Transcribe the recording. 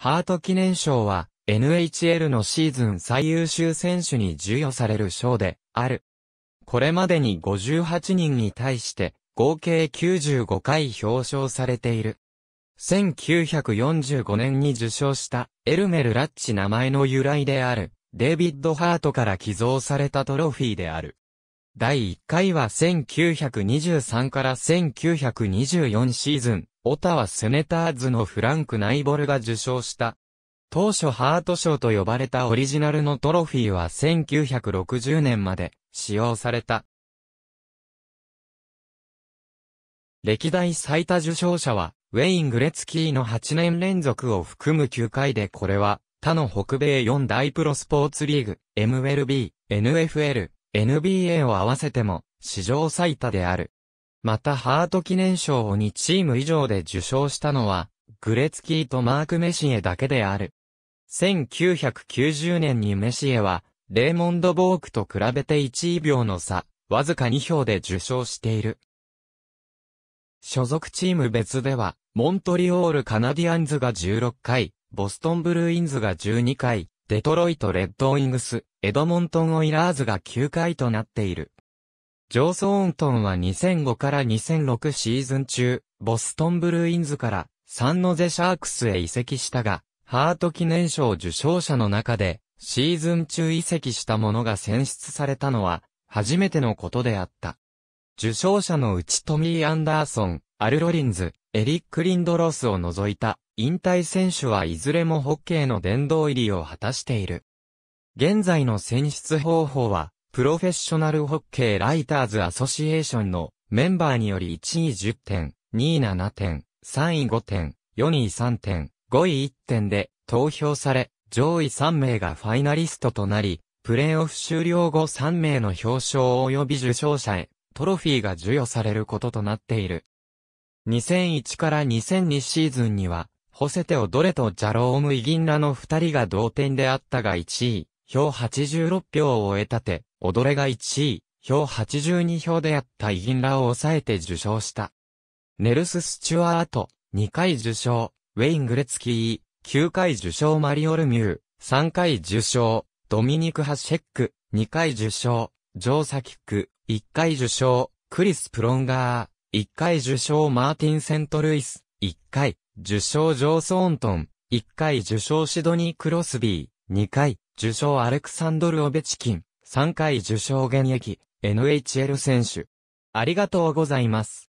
ハート記念賞は NHL のシーズン最優秀選手に授与される賞である。これまでに58人に対して合計95回表彰されている。1945年に受賞したエルメル・ラッチ名前の由来であるデイビッド・ハートから寄贈されたトロフィーである。第1回は1923から1924シーズン、オタワセネターズのフランク・ナイボルが受賞した。当初ハート賞と呼ばれたオリジナルのトロフィーは1960年まで使用された。歴代最多受賞者は、ウェイン・グレツキーの8年連続を含む9回でこれは、他の北米4大プロスポーツリーグ、MLB、NFL、NBA を合わせても史上最多である。またハート記念賞を2チーム以上で受賞したのは、グレツキーとマーク・メシエだけである。1990年にメシエは、レーモンド・ボークと比べて1秒の差、わずか2票で受賞している。所属チーム別では、モントリオール・カナディアンズが16回、ボストン・ブルーインズが12回、デトロイト・レッドウィングス、エドモントン・オイラーズが9回となっている。ジョーソーントンは2005から2006シーズン中、ボストンブルーインズからサンノゼシャークスへ移籍したが、ハート記念賞受賞者の中で、シーズン中移籍したものが選出されたのは、初めてのことであった。受賞者のうちトミー・アンダーソン、アル・ロリンズ、エリック・リンドロスを除いた引退選手はいずれもホッケーの殿堂入りを果たしている。現在の選出方法は、プロフェッショナルホッケーライターズアソシエーションのメンバーにより1位10点、2位7点、3位5点、4位3点、5位1点で投票され、上位3名がファイナリストとなり、プレーオフ終了後3名の表彰及び受賞者へトロフィーが授与されることとなっている。2001から2002シーズンにはホセテオドレとジャロームイギンラの二人が同点であったが1位、票86票を得たて、オドレが1位、票82票であったイギンラを抑えて受賞した。ネルス・スチュアート、2回受賞、ウェイン・グレツキー、9回受賞マリオル・ミュー、3回受賞、ドミニク・ハシェック、2回受賞、ジョー・サキック、1回受賞、クリス・プロンガー、1回受賞マーティン・セントルイス、1回、受賞ジョー・ソーントン、1回受賞シドニー・クロスビー、2回受賞アレクサンドル・オベチキン、3回受賞現役、NHL 選手。ありがとうございます。